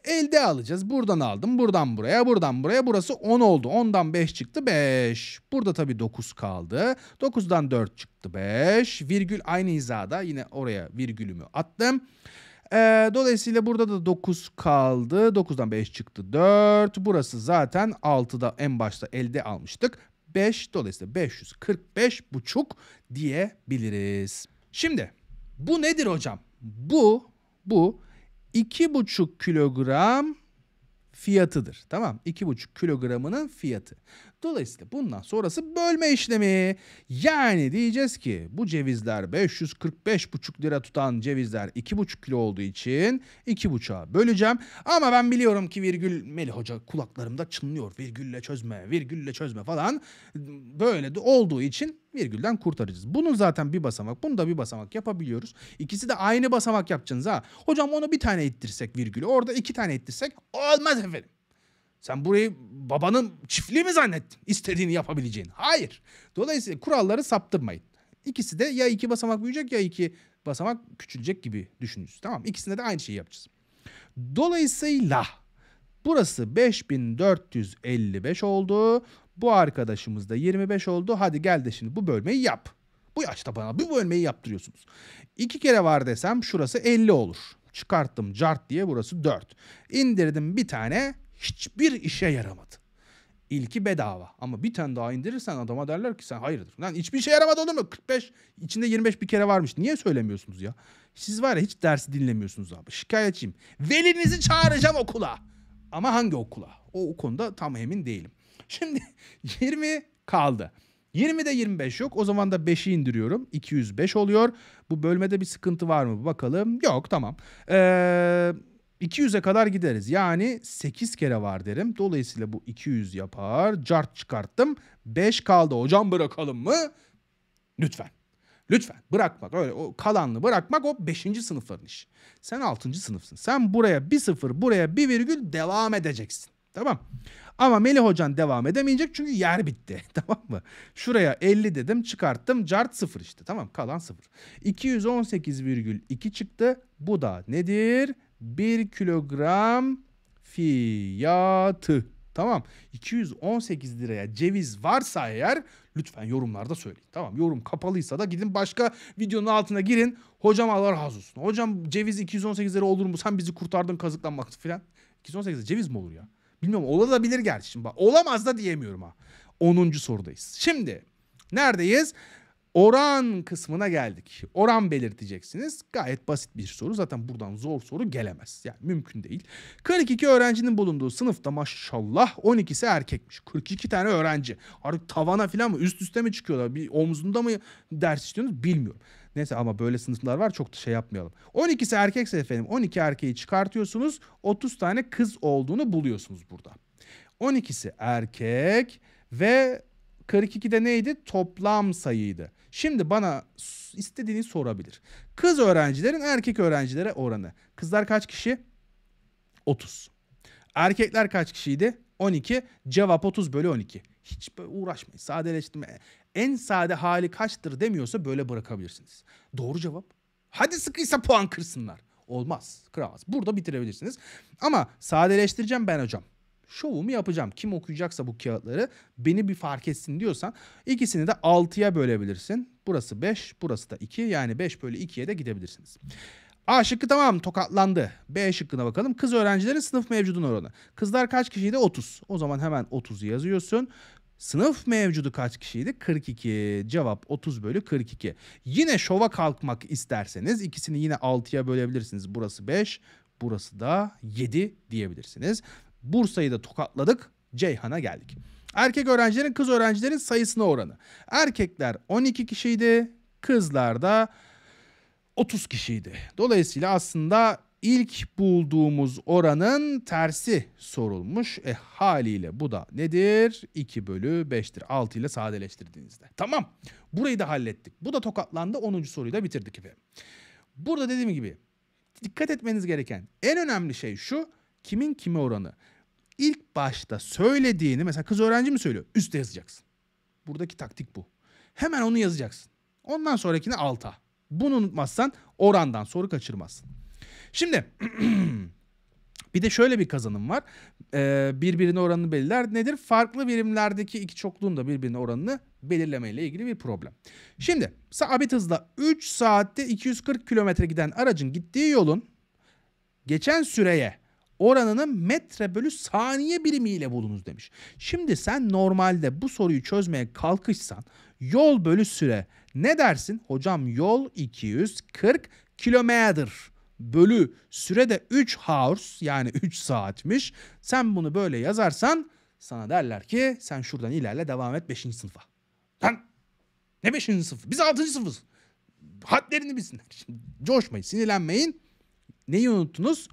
elde alacağız. Buradan aldım, buradan buraya, buradan buraya. Burası 10 oldu. 10'dan 5 çıktı 5. Burada tabii 9 kaldı. 9'dan 4 çıktı 5. Virgül aynı hizada. Yine oraya virgülümü attım. Ee, dolayısıyla burada da 9 kaldı. 9'dan 5 çıktı 4. Burası zaten 6'da en başta elde almıştık. 5 dolayısıyla 545 buçuk diyebiliriz. Şimdi bu nedir hocam? Bu bu 2,5 kilogram fiyatıdır. Tamam 2,5 kilogramının fiyatı. Dolayısıyla bundan sonrası bölme işlemi. Yani diyeceğiz ki bu cevizler 545,5 lira tutan cevizler 2,5 kilo olduğu için 2,5'a böleceğim. Ama ben biliyorum ki virgül Melih Hoca kulaklarımda çınlıyor. Virgülle çözme, virgülle çözme falan. Böyle de olduğu için virgülden kurtaracağız. Bunun zaten bir basamak, bunu da bir basamak yapabiliyoruz. İkisi de aynı basamak yapacaksınız ha. Hocam onu bir tane ittirsek virgülü, orada iki tane ittirsek olmaz efendim. Sen burayı babanın çiftliği mi zannettin? İstediğini yapabileceğin. Hayır. Dolayısıyla kuralları saptırmayın. İkisi de ya iki basamak büyüyecek ya iki basamak küçülecek gibi düşünürüz. Tamam İkisinde de aynı şeyi yapacağız. Dolayısıyla burası 5455 oldu. Bu arkadaşımız da 25 oldu. Hadi gel de şimdi bu bölmeyi yap. Bu yaşta bana bu bölmeyi yaptırıyorsunuz. İki kere var desem şurası 50 olur. Çıkarttım cart diye burası 4. İndirdim bir tane Hiçbir işe yaramadı. İlki bedava ama bir tane daha indirirsen adama derler ki sen hayırdır. Lan hiçbir işe yaramadı olur mu? 45 içinde 25 bir kere varmış. Niye söylemiyorsunuz ya? Siz var ya hiç dersi dinlemiyorsunuz abi. Şikayetçiyim. Velinizi çağıracağım okula. Ama hangi okula? O, o konuda tam emin değilim. Şimdi 20 kaldı. 20'de 25 yok. O zaman da 5'i indiriyorum. 205 oluyor. Bu bölmede bir sıkıntı var mı? Bakalım. Yok tamam. Eee 200'e kadar gideriz. Yani 8 kere var derim. Dolayısıyla bu 200 yapar. Cart çıkarttım. 5 kaldı. Hocam bırakalım mı? Lütfen. Lütfen bırakmak öyle o kalanını bırakmak o 5. sınıfların işi. Sen 6. sınıfsın. Sen buraya bir sıfır buraya bir virgül devam edeceksin. Tamam. Ama Melih hocan devam edemeyecek çünkü yer bitti. Tamam mı? Şuraya 50 dedim çıkarttım. Cart sıfır işte. Tamam kalan sıfır. 218,2 çıktı. Bu da nedir? 1 kilogram fiyatı. Tamam 218 liraya ceviz varsa eğer lütfen yorumlarda söyleyin. Tamam yorum kapalıysa da gidin başka videonun altına girin. Hocam Allah razı olsun. Hocam ceviz 218 lira olur mu? Sen bizi kurtardın kazıklanmak falan 218 ceviz mi olur ya? Bilmiyorum olabilir gerçi. Şimdi bak, olamaz da diyemiyorum ha. 10. sorudayız. Şimdi neredeyiz? oran kısmına geldik. Oran belirteceksiniz. Gayet basit bir soru. Zaten buradan zor soru gelemez. Yani mümkün değil. 42 öğrencinin bulunduğu sınıfta maşallah 12'si erkekmiş. 42 tane öğrenci. Artık tavana falan mı üst üste mi çıkıyorlar? Bir omzunda mı ders istiyorsunuz? bilmiyorum. Neyse ama böyle sınıflar var çok da şey yapmayalım. 12'si erkekse efendim 12 erkeği çıkartıyorsunuz. 30 tane kız olduğunu buluyorsunuz burada. 12'si erkek ve 42'de neydi? Toplam sayıydı. Şimdi bana istediğini sorabilir. Kız öğrencilerin erkek öğrencilere oranı. Kızlar kaç kişi? 30. Erkekler kaç kişiydi? 12. Cevap 30 bölü 12. Hiç böyle uğraşmayın. Sadeleştirme. En sade hali kaçtır demiyorsa böyle bırakabilirsiniz. Doğru cevap. Hadi sıkıysa puan kırsınlar. Olmaz. Kıramaz. Burada bitirebilirsiniz. Ama sadeleştireceğim ben hocam şovumu yapacağım. Kim okuyacaksa bu kağıtları beni bir fark etsin diyorsan ikisini de 6'ya bölebilirsin. Burası 5, burası da 2. Yani 5 bölü 2'ye de gidebilirsiniz. A şıkkı tamam tokatlandı. B şıkkına bakalım. Kız öğrencilerin sınıf mevcudun oranı. Kızlar kaç kişiydi? 30. O zaman hemen 30'u yazıyorsun. Sınıf mevcudu kaç kişiydi? 42. Cevap 30 bölü 42. Yine şova kalkmak isterseniz ikisini yine 6'ya bölebilirsiniz. Burası 5, burası da 7 diyebilirsiniz. Bursa'yı da tokatladık. Ceyhan'a geldik. Erkek öğrencilerin kız öğrencilerin sayısına oranı. Erkekler 12 kişiydi. Kızlar da 30 kişiydi. Dolayısıyla aslında ilk bulduğumuz oranın tersi sorulmuş. E haliyle bu da nedir? 2 bölü 5'tir. 6 ile sadeleştirdiğinizde. Tamam. Burayı da hallettik. Bu da tokatlandı. 10. soruyu da bitirdik efendim. Burada dediğim gibi dikkat etmeniz gereken en önemli şey şu kimin kime oranı. İlk başta söylediğini mesela kız öğrenci mi söylüyor? Üste yazacaksın. Buradaki taktik bu. Hemen onu yazacaksın. Ondan sonrakini alta. Bunu unutmazsan orandan soru kaçırmazsın. Şimdi bir de şöyle bir kazanım var. Ee, birbirine oranını belirler. Nedir? Farklı birimlerdeki iki çokluğun da birbirine oranını belirlemeyle ilgili bir problem. Şimdi sabit hızla 3 saatte 240 kilometre giden aracın gittiği yolun geçen süreye Oranının metre bölü saniye birimiyle bulunuz demiş. Şimdi sen normalde bu soruyu çözmeye kalkışsan yol bölü süre ne dersin? Hocam yol 240 kilometre bölü süre de 3 hours yani 3 saatmiş. Sen bunu böyle yazarsan sana derler ki sen şuradan ilerle devam et 5. sınıfa. Lan ne 5. sınıf? Biz 6. sınıfız. Hatlerini bilsinler. Şimdi coşmayın, sinirlenmeyin. Neyi unuttunuz?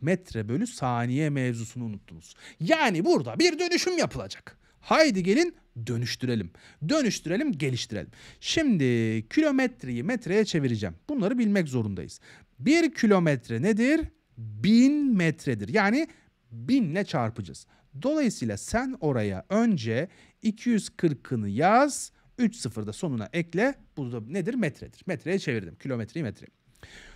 metre bölü saniye mevzusunu unuttunuz. Yani burada bir dönüşüm yapılacak. Haydi gelin dönüştürelim. Dönüştürelim, geliştirelim. Şimdi kilometreyi metreye çevireceğim. Bunları bilmek zorundayız. Bir kilometre nedir? Bin metredir. Yani binle çarpacağız. Dolayısıyla sen oraya önce 240'ını yaz, 3 sıfırda sonuna ekle. Bu da nedir? Metredir. Metreye çevirdim. Kilometreyi metre.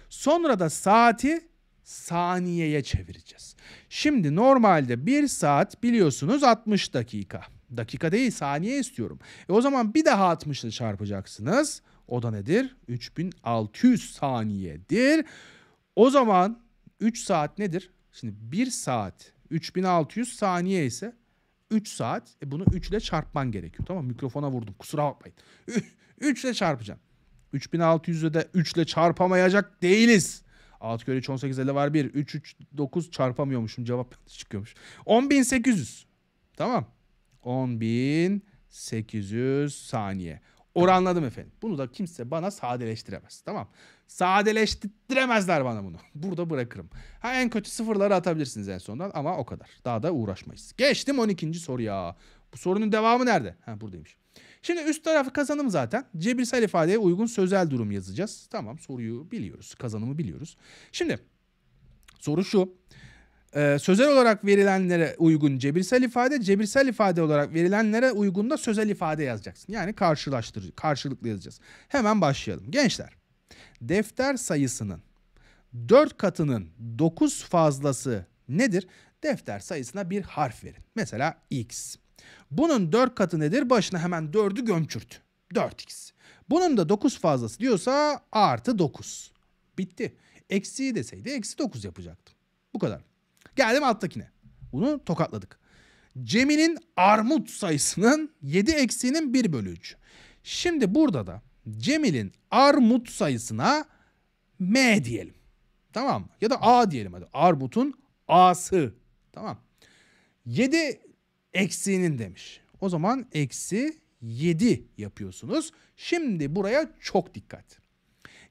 Sonra da saati saniyeye çevireceğiz. Şimdi normalde 1 saat biliyorsunuz 60 dakika. Dakika değil saniye istiyorum. E o zaman bir daha 60 ile çarpacaksınız. O da nedir? 3600 saniyedir. O zaman 3 saat nedir? Şimdi 1 saat 3600 saniye ise 3 saat. E bunu 3 ile çarpman gerekiyor. Tamam mikrofona vurdum kusura bakmayın. 3 ile çarpacağım. 3600'e de 3 ile çarpamayacak değiliz. 6 kere 3 18 50 var 1. 3 3 9 çarpamıyormuşum. Cevap çıkıyormuş. 10800. Tamam. 10800 saniye. Oranladım efendim. Bunu da kimse bana sadeleştiremez. Tamam. Sadeleştiremezler bana bunu. Burada bırakırım. Ha en kötü sıfırları atabilirsiniz en sondan ama o kadar. Daha da uğraşmayız. Geçtim 12. soruya. Bu sorunun devamı nerede? Ha buradaymış. Şimdi üst tarafı kazanım zaten. Cebirsel ifadeye uygun sözel durum yazacağız. Tamam soruyu biliyoruz. Kazanımı biliyoruz. Şimdi soru şu. Ee, sözel olarak verilenlere uygun cebirsel ifade, cebirsel ifade olarak verilenlere uygun da sözel ifade yazacaksın. Yani karşılaştırıcı, karşılıklı yazacağız. Hemen başlayalım. Gençler, defter sayısının 4 katının 9 fazlası nedir? Defter sayısına bir harf verin. Mesela x. Bunun 4 katı nedir? Başına hemen 4'ü gömçürt. 4x. Bunun da 9 fazlası diyorsa artı 9. Bitti. Eksiği deseydi eksi 9 yapacaktım. Bu kadar. Geldim alttakine. Bunu tokatladık. Cemil'in armut sayısının 7 eksiğinin 1 bölü 3. Şimdi burada da Cemil'in armut sayısına M diyelim. Tamam mı? Ya da A diyelim hadi. Armut'un A'sı. Tamam. 7 eksiğinin demiş. O zaman eksi 7 yapıyorsunuz. Şimdi buraya çok dikkat.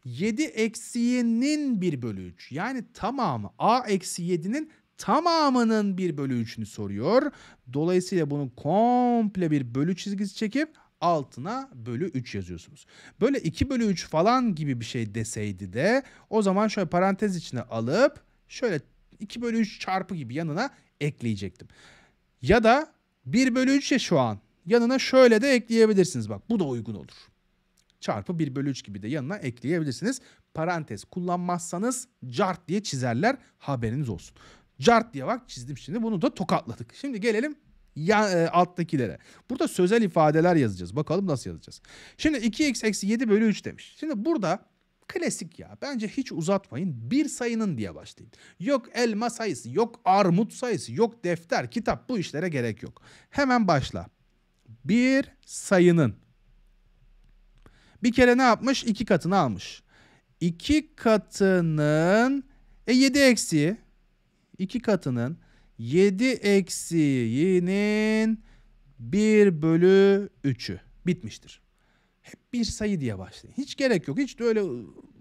7 eksiğinin 1 bölü 3 yani tamamı a eksi 7'nin tamamının 1 bölü 3'ünü soruyor. Dolayısıyla bunu komple bir bölü çizgisi çekip altına bölü 3 yazıyorsunuz. Böyle 2 bölü 3 falan gibi bir şey deseydi de o zaman şöyle parantez içine alıp şöyle 2 bölü 3 çarpı gibi yanına ekleyecektim. Ya da 1 bölü 3 ya şu an. Yanına şöyle de ekleyebilirsiniz. Bak bu da uygun olur. Çarpı 1 bölü 3 gibi de yanına ekleyebilirsiniz. Parantez kullanmazsanız cart diye çizerler. Haberiniz olsun. Cart diye bak çizdim şimdi. Bunu da tokatladık. Şimdi gelelim ya, e, alttakilere. Burada sözel ifadeler yazacağız. Bakalım nasıl yazacağız. Şimdi 2x eksi 7 bölü 3 demiş. Şimdi burada Klasik ya. Bence hiç uzatmayın. Bir sayının diye başlayın. Yok elma sayısı, yok armut sayısı, yok defter, kitap bu işlere gerek yok. Hemen başla. Bir sayının. Bir kere ne yapmış? İki katını almış. İki katının e 7 eksiği. iki katının 7 eksiğinin 1 bölü 3'ü bitmiştir. Hep bir sayı diye başlayın. Hiç gerek yok. Hiç de öyle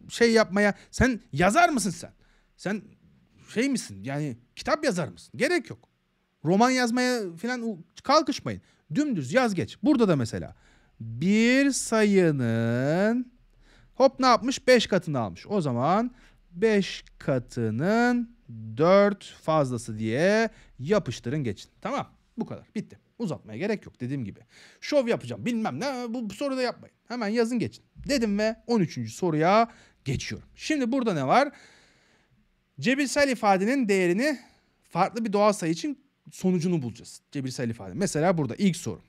şey yapmaya. Sen yazar mısın sen? Sen şey misin? Yani kitap yazar mısın? Gerek yok. Roman yazmaya falan kalkışmayın. Dümdüz yaz geç. Burada da mesela bir sayının hop ne yapmış? Beş katını almış. O zaman beş katının dört fazlası diye yapıştırın geçin. Tamam bu kadar bitti. Uzatmaya gerek yok dediğim gibi. Şov yapacağım bilmem ne bu soruda yapmayın. Hemen yazın geçin. Dedim ve 13. soruya geçiyorum. Şimdi burada ne var? Cebirsel ifadenin değerini farklı bir doğal sayı için sonucunu bulacağız. Cebirsel ifade. Mesela burada ilk soru.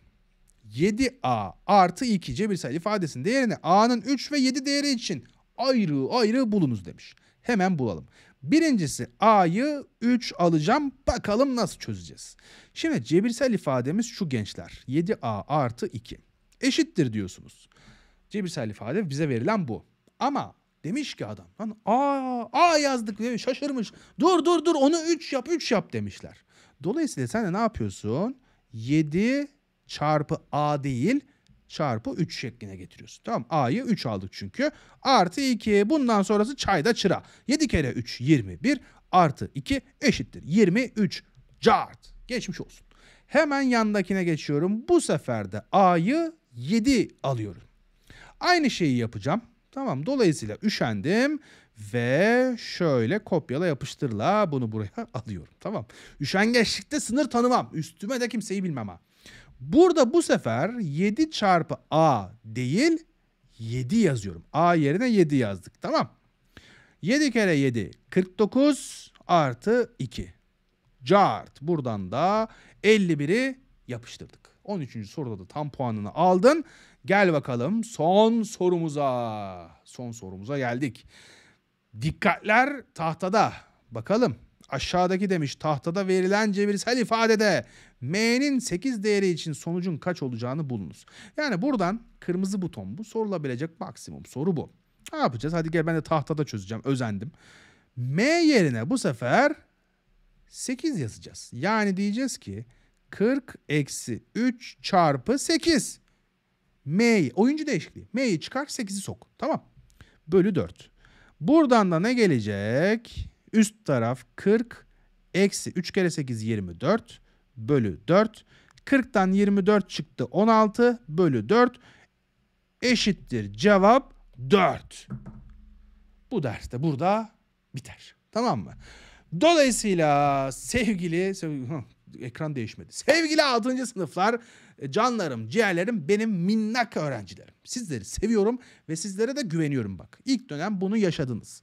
7a artı 2 cebirsel ifadesinin değerini a'nın 3 ve 7 değeri için ayrı ayrı bulunuz demiş. Hemen bulalım. Birincisi A'yı 3 alacağım bakalım nasıl çözeceğiz. Şimdi cebirsel ifademiz şu gençler 7A artı 2 eşittir diyorsunuz. Cebirsel ifade bize verilen bu. Ama demiş ki adam lan A, A yazdık diye şaşırmış. Dur dur dur onu 3 yap 3 yap demişler. Dolayısıyla sen de ne yapıyorsun? 7 çarpı A değil çarpı 3 şekline getiriyorsun. Tamam A'yı 3 aldık çünkü. Artı 2 bundan sonrası çayda çıra. 7 kere 3 21 artı 2 eşittir 23. Cart. Geçmiş olsun. Hemen yandakine geçiyorum. Bu sefer de A'yı 7 alıyorum. Aynı şeyi yapacağım. Tamam dolayısıyla üşendim ve şöyle kopyala yapıştırla bunu buraya alıyorum. Tamam. Üşengeçlikte sınır tanımam. Üstüme de kimseyi bilmem ha. Burada bu sefer 7 çarpı a değil 7 yazıyorum. A yerine 7 yazdık tamam. 7 kere 7 49 artı 2. Cart buradan da 51'i yapıştırdık. 13. soruda da tam puanını aldın. Gel bakalım son sorumuza. Son sorumuza geldik. Dikkatler tahtada. Bakalım aşağıdaki demiş tahtada verilen cebirsel ifadede M'nin 8 değeri için sonucun kaç olacağını bulunuz. Yani buradan kırmızı buton bu. Sorulabilecek maksimum soru bu. Ne yapacağız? Hadi gel ben de tahtada çözeceğim. Özendim. M yerine bu sefer 8 yazacağız. Yani diyeceğiz ki 40 eksi 3 çarpı 8. M'yi oyuncu değişikliği. M'yi çıkar 8'i sok. Tamam. Bölü 4. Buradan da ne gelecek? Üst taraf 40 eksi 3 kere 8 24 bölü 4. 40'tan 24 çıktı 16 bölü 4 eşittir cevap 4. Bu ders de burada biter. Tamam mı? Dolayısıyla sevgili, sevgili ekran değişmedi. Sevgili 6. sınıflar, e, canlarım, ciğerlerim, benim minnak öğrencilerim. Sizleri seviyorum ve sizlere de güveniyorum bak. İlk dönem bunu yaşadınız.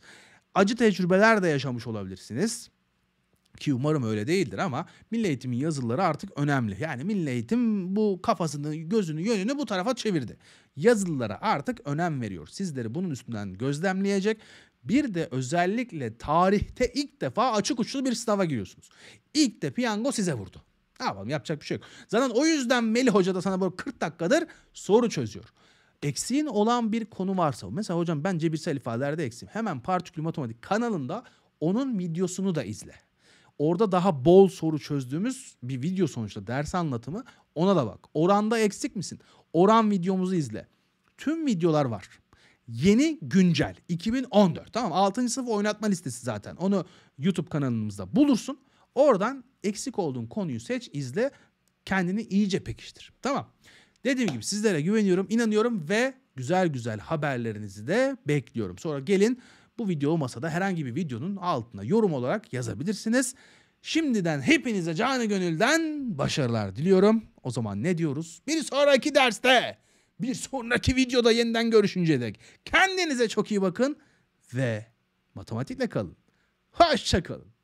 Acı tecrübeler de yaşamış olabilirsiniz ki umarım öyle değildir ama milli eğitimin yazılıları artık önemli. Yani milli eğitim bu kafasını, gözünü, yönünü bu tarafa çevirdi. Yazılılara artık önem veriyor. Sizleri bunun üstünden gözlemleyecek. Bir de özellikle tarihte ilk defa açık uçlu bir sınava giriyorsunuz. İlk de piyango size vurdu. Ne yapalım yapacak bir şey yok. Zaten o yüzden Melih Hoca da sana böyle 40 dakikadır soru çözüyor. Eksiğin olan bir konu varsa mesela hocam ben cebirsel ifadelerde eksiğim. Hemen Partikül Matematik kanalında onun videosunu da izle. Orada daha bol soru çözdüğümüz bir video sonuçta ders anlatımı. Ona da bak. Oranda eksik misin? Oran videomuzu izle. Tüm videolar var. Yeni güncel 2014 tamam 6. sınıf oynatma listesi zaten. Onu YouTube kanalımızda bulursun. Oradan eksik olduğun konuyu seç, izle, kendini iyice pekiştir. Tamam. Dediğim gibi sizlere güveniyorum, inanıyorum ve güzel güzel haberlerinizi de bekliyorum. Sonra gelin bu video olmasa da herhangi bir videonun altına yorum olarak yazabilirsiniz. Şimdiden hepinize canı gönülden başarılar diliyorum. O zaman ne diyoruz? Bir sonraki derste, bir sonraki videoda yeniden görüşünceye dek kendinize çok iyi bakın ve matematikle kalın. Hoşça kalın.